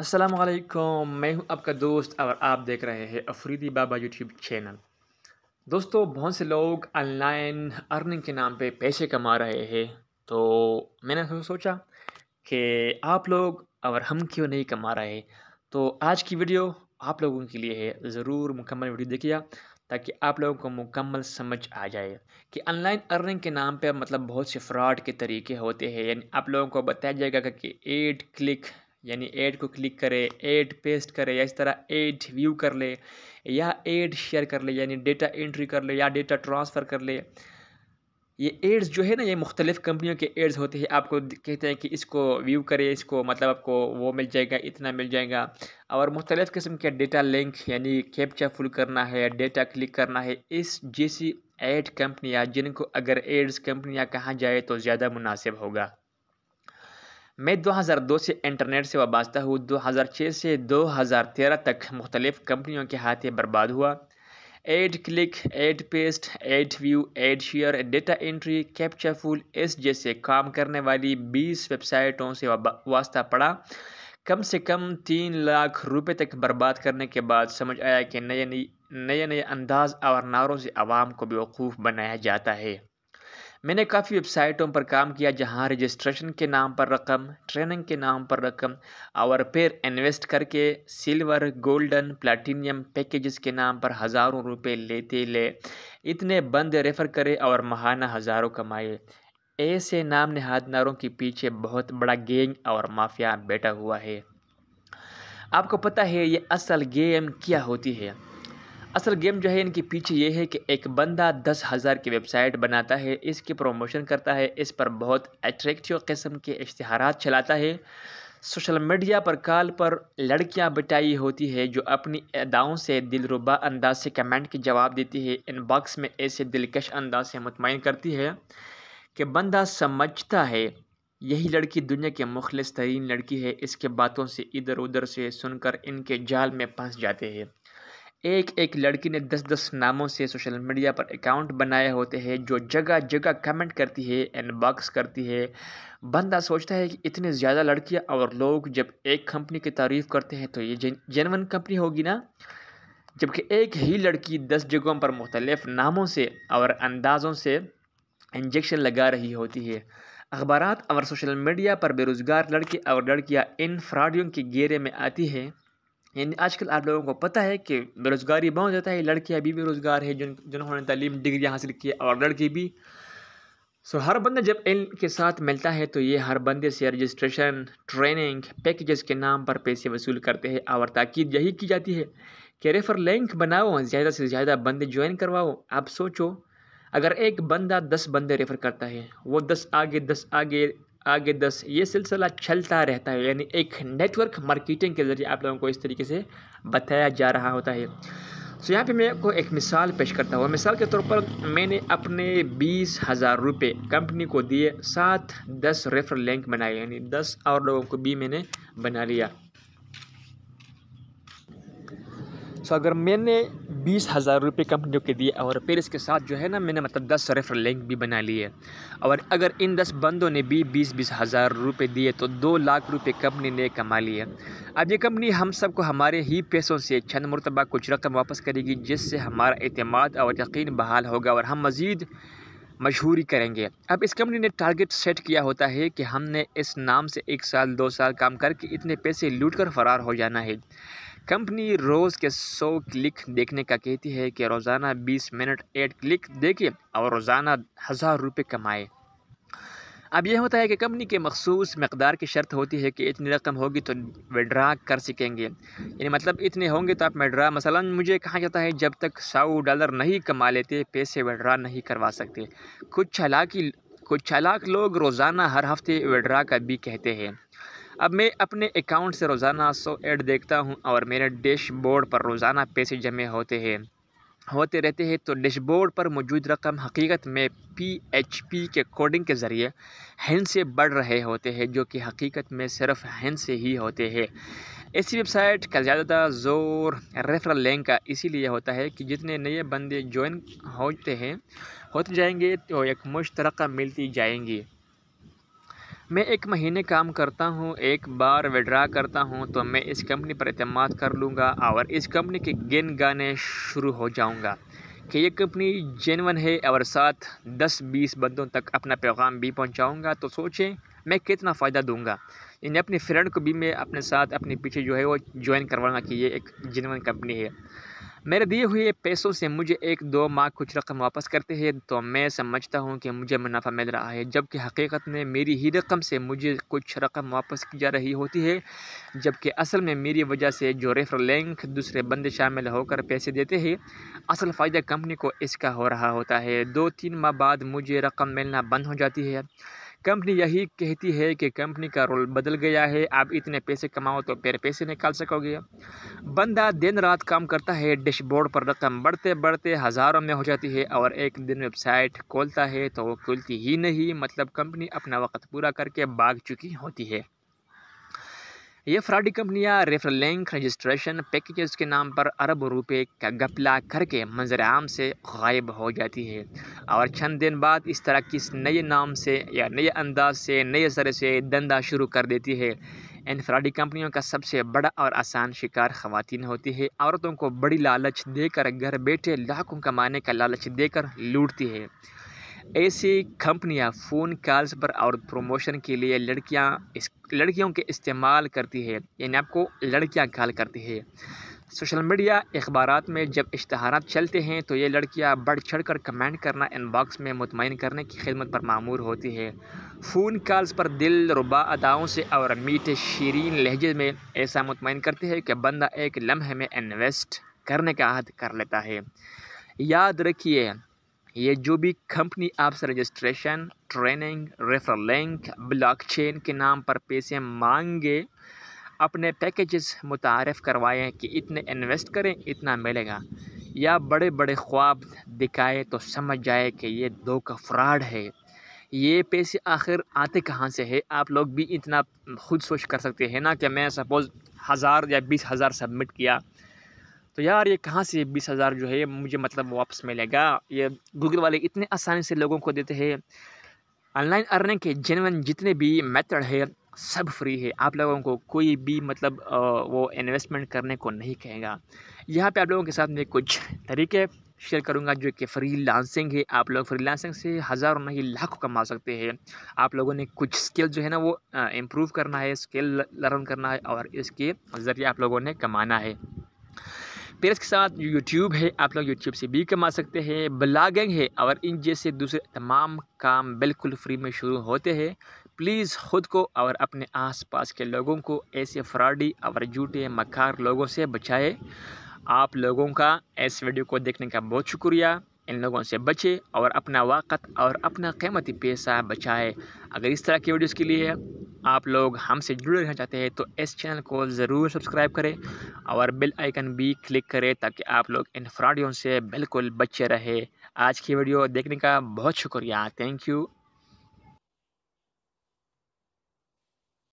असलकम मैं हूं आपका दोस्त और आप देख रहे हैं अफरीदी बाबा यूट्यूब चैनल दोस्तों बहुत से लोग ऑनलाइन अर्निंग के नाम पे पैसे कमा रहे हैं तो मैंने तो सोचा कि आप लोग और हम क्यों नहीं कमा रहे तो आज की वीडियो आप लोगों के लिए है ज़रूर मुकम्मल वीडियो देखिएगा ताकि आप लोगों को मुकम्मल समझ आ जाए कि ऑनलाइन अर्निंग के नाम पर मतलब बहुत से फ्रॉड के तरीके होते हैं यानी आप लोगों को बताया जाएगा कि एट क्लिक यानी एड को क्लिक करे एड पेस्ट करे या इस तरह एड व्यू कर ले या एड शेयर कर ले यानी डेटा एंट्री कर ले या डेटा ट्रांसफ़र कर ले ये एड्स जो है ना ये मुख्तलिफ़ कंपनियों के एड्स होते हैं आपको कहते हैं कि इसको व्यू करें इसको मतलब आपको वो मिल जाएगा इतना मिल जाएगा और मुख्तलिफ़ किस्म के डेटा लिंक यानी कैप्चा फुल करना है डेटा क्लिक करना है इस जैसी एड कंपनियाँ जिनको अगर एड्स कंपनियाँ कहा जाए तो ज़्यादा मुनासिब होगा मैं 2002 से इंटरनेट सेवा वास्ता हूँ 2006 से 2013 तक मुख्तलिफ़ कंपनियों के हाथे बर्बाद हुआ ad click ad paste ad view ad share data entry capture full S जैसे काम करने वाली 20 वेबसाइटों से वास्ता पड़ा कम से कम तीन लाख रुपए तक बर्बाद करने के बाद समझ आया कि नए नए नए नए अंदाज और नारों से आवाम को बेवकूफ़ बनाया जाता है मैंने काफ़ी वेबसाइटों पर काम किया जहाँ रजिस्ट्रेशन के नाम पर रकम ट्रेनिंग के नाम पर रकम और फिर इन्वेस्ट करके सिल्वर गोल्डन प्लाटिनियम पैकेजेस के नाम पर हज़ारों रुपए लेते ले इतने बंद रेफ़र करे और महाना हज़ारों कमाए ऐसे नाम नहादनारों के पीछे बहुत बड़ा गेंग और माफिया बैठा हुआ है आपको पता है ये असल गेम क्या होती है असल गेम जो है इनके पीछे ये है कि एक बंदा दस हज़ार की वेबसाइट बनाता है इसकी प्रमोशन करता है इस पर बहुत अट्रैक्टिव किस्म के इश्तहार चलाता है सोशल मीडिया पर कॉल पर लड़कियां बिटाई होती है जो अपनी अदाओं से दिलरुबा अंदाज से कमेंट के जवाब देती है इनबॉक्स में ऐसे दिलकश अंदाज से मुतमिन करती है कि बंदा समझता है यही लड़की दुनिया के मुखलस तरीन लड़की है इसके बातों से इधर उधर से सुनकर इनके जाल में फंस जाते हैं एक एक लड़की ने दस दस नामों से सोशल मीडिया पर अकाउंट बनाए होते हैं जो जगह जगह कमेंट करती है इनबॉक्स करती है बंदा सोचता है कि इतने ज़्यादा लड़कियां और लोग जब एक कंपनी की तारीफ़ करते हैं तो ये जेनवन कंपनी होगी ना जबकि एक ही लड़की दस जगहों पर मुख्तलिफ नामों से और अंदाज़ों से इंजेक्शन लगा रही होती है अखबार और सोशल मीडिया पर बेरोज़गार लड़के और लड़कियाँ इन फ्रॉडियों के घेरे में आती हैं यानी आजकल आप लोगों को पता है कि बेरोज़गारी बहुत ज़्यादा है लड़कियाँ भी बेरोज़गार है जिन जिन्होंने तलीम डिग्री हासिल की और लड़की भी सो हर बंदा जब इन के साथ मिलता है तो ये हर बंदे से रजिस्ट्रेशन ट्रेनिंग पैकेजेस के नाम पर पैसे वसूल करते हैं और ताकीद यही की जाती है कि रेफर लिंक बनाओ ज़्यादा से ज़्यादा बंदे ज्वाइन करवाओ आप सोचो अगर एक बंदा दस बंदे रेफ़र करता है वो दस आगे दस आगे आगे दस ये सिलसिला चलता रहता है यानी एक नेटवर्क मार्केटिंग के ज़रिए आप लोगों को इस तरीके से बताया जा रहा होता है सो so, यहाँ पे मैं आपको एक मिसाल पेश करता हूँ मिसाल के तौर पर मैंने अपने बीस हज़ार रुपये कंपनी को दिए सात दस रेफर लिंक बनाए यानी दस और लोगों को भी मैंने बना लिया सो तो अगर मैंने बीस हज़ार रुपये कंपनियों के दिए और फिर इसके साथ जो है ना मैंने मतलब दस रेफर लिंक भी बना लिए और अगर इन दस बंदों ने भी बीस बीस हज़ार रुपये दिए तो दो लाख रुपये कंपनी ने कमा लिए अब ये कंपनी हम सबको हमारे ही पैसों से छंद मरतबा कुछ रकम वापस करेगी जिससे हमारा अतमाद और यकीन बहाल होगा और हम मज़ीद मशहूरी करेंगे अब इस कंपनी ने टारगेट सेट किया होता है कि हमने इस नाम से एक साल दो साल काम करके इतने पैसे लूट कर फ़रार हो जाना है कंपनी रोज़ के 100 क्लिक देखने का कहती है कि रोज़ाना 20 मिनट एड क्लिक देखे और रोज़ाना हज़ार रुपये कमाए अब यह होता है कि कंपनी के मखसूस मकदार की शर्त होती है कि इतनी रकम होगी तो विड्रा कर सकेंगे यानी मतलब इतने होंगे तो आप विड्रा मसला मुझे कहा जाता है जब तक सौ डॉलर नहीं कमा लेते पैसे विड्रा नहीं करवा सकते कुछ हालांकि कुछ चालाक लोग रोज़ाना हर हफ्ते विड्रा का भी कहते हैं अब मैं अपने अकाउंट से रोज़ाना सौ ऐड देखता हूँ और मेरे डैशबोर्ड पर रोज़ाना पैसे जमे होते हैं होते रहते हैं तो डैशबोर्ड पर मौजूद रकम हकीकत में पी एच पी के कोडिंग के ज़रिए हैंड से बढ़ रहे होते हैं जो कि हकीकत में सिर्फ हैंड से ही होते हैं ऐसी वेबसाइट का ज़्यादातर जोर रेफरल लिंक का इसीलिए होता है कि जितने नए बंदे ज्वाइन होते हैं होते जाएंगे तो एक रकम मिलती जाएंगी मैं एक महीने काम करता हूँ एक बार विड्रा करता हूँ तो मैं इस कंपनी पर अतम कर लूँगा और इस कंपनी के गिन गाने शुरू हो जाऊँगा कि ये कंपनी जेनवन है और साथ 10-20 बंदों तक अपना पैगाम भी पहुँचाऊँगा तो सोचें मैं कितना फ़ायदा दूँगा इन्हें अपने फ्रेंड को भी मैं अपने साथ अपने पीछे जो है वो ज्वाइन करवाऊँगा कि ये एक जेनवन कंपनी है मेरे दिए हुए पैसों से मुझे एक दो माह कुछ रकम वापस करते हैं तो मैं समझता हूँ कि मुझे मुनाफा मिल रहा है जबकि हकीकत में मेरी ही रकम से मुझे कुछ रकम वापस की जा रही होती है जबकि असल में मेरी वजह से जो रेफर लिंक दूसरे बंदे शामिल होकर पैसे देते हैं असल फ़ायदा कंपनी को इसका हो रहा होता है दो तीन माह बाद मुझे रकम मिलना बंद हो जाती है कंपनी यही कहती है कि कंपनी का रोल बदल गया है आप इतने पैसे कमाओ तो फिर पैसे निकाल सकोगे बंदा दिन रात काम करता है डैशबोर्ड पर रकम बढ़ते बढ़ते हज़ारों में हो जाती है और एक दिन वेबसाइट खोलता है तो वो खुलती ही नहीं मतलब कंपनी अपना वक्त पूरा करके भाग चुकी होती है ये फ्रॉडी कंपनियां रेफर लिंक रजिस्ट्रेशन पैकेजेस के नाम पर अरब रुपए का गपला करके मंजर आम से गायब हो जाती है और चंद दिन बाद इस तरह किस नए नाम से या नए अंदाज से नए सर से धंधा शुरू कर देती है इन फ्रॉडी कंपनियों का सबसे बड़ा और आसान शिकार खातन होती है औरतों को बड़ी लालच देकर घर बैठे लाखों कमाने का लालच देकर लूटती है ऐसी कंपनियां फ़ोन कॉल्स पर और प्रमोशन के लिए लड़कियां इस लड़कियों के इस्तेमाल करती है यानी आपको लड़कियाँ कॉल करती है सोशल मीडिया अखबार में जब इश्तहार चलते हैं तो ये लड़कियाँ बढ़ चढ़ कर कमेंट करना इनबॉक्स में मुतमिन करने की खिदमत पर मामूर होती है फ़ोन कॉल्स पर दिल रुबा अदाओं से और मीठे शीरीन लहजे में ऐसा मुतमिन करती है कि बंदा एक लम्हे में इन्वेस्ट करने का अहद कर लेता है याद रखिए ये जो भी कंपनी आपसे registration training refer link blockchain के नाम पर पैसे मांगे अपने पैकेजेस मुतारफ़ करवाएं कि इतने इन्वेस्ट करें इतना मिलेगा या बड़े बड़े ख्वाब दिखाए तो समझ जाए कि ये दो का फ्रॉड है ये पैसे आखिर आते कहाँ से है आप लोग भी इतना खुद सोच कर सकते हैं ना कि मैं सपोज़ हज़ार या बीस हज़ार सबमिट किया तो यार ये कहाँ से बीस हज़ार जो है मुझे मतलब वापस मिलेगा ये गूगल वाले इतने आसानी से लोगों को देते हैं ऑनलाइन अर्निंग के जेनवन जितने भी मेथड है सब फ्री है आप लोगों को कोई भी मतलब वो इन्वेस्टमेंट करने को नहीं कहेगा यहाँ पे आप लोगों के साथ मैं कुछ तरीके शेयर करूँगा जो कि फ्री लांसिंग है आप लोग फ्री लांसिंग से हज़ारों नहीं लाखों कमा सकते हैं आप लोगों ने कुछ स्किल जो है ना वो इम्प्रूव करना है स्किल लर्न करना है और इसके ज़रिए आप लोगों ने कमाना है पेरेंट्स के साथ यूट्यूब है आप लोग यूट्यूब से भी कमा सकते हैं ब्लागिंग है और इन जैसे दूसरे तमाम काम बिल्कुल फ्री में शुरू होते हैं प्लीज़ ख़ुद को और अपने आसपास के लोगों को ऐसे फ्रॉडी और जूटे मकार लोगों से बचाए आप लोगों का इस वीडियो को देखने का बहुत शुक्रिया इन लोगों से बचे और अपना वक़्त और अपना कीमती पैसा बचाए अगर इस तरह की वीडियोज़ के लिए आप लोग हमसे जुड़े रहना चाहते हैं तो इस चैनल को ज़रूर सब्सक्राइब करें और बेल आइकन भी क्लिक करें ताकि आप लोग इन फ्रॉडियों से बिल्कुल बचे रहे आज की वीडियो देखने का बहुत शुक्रिया थैंक यू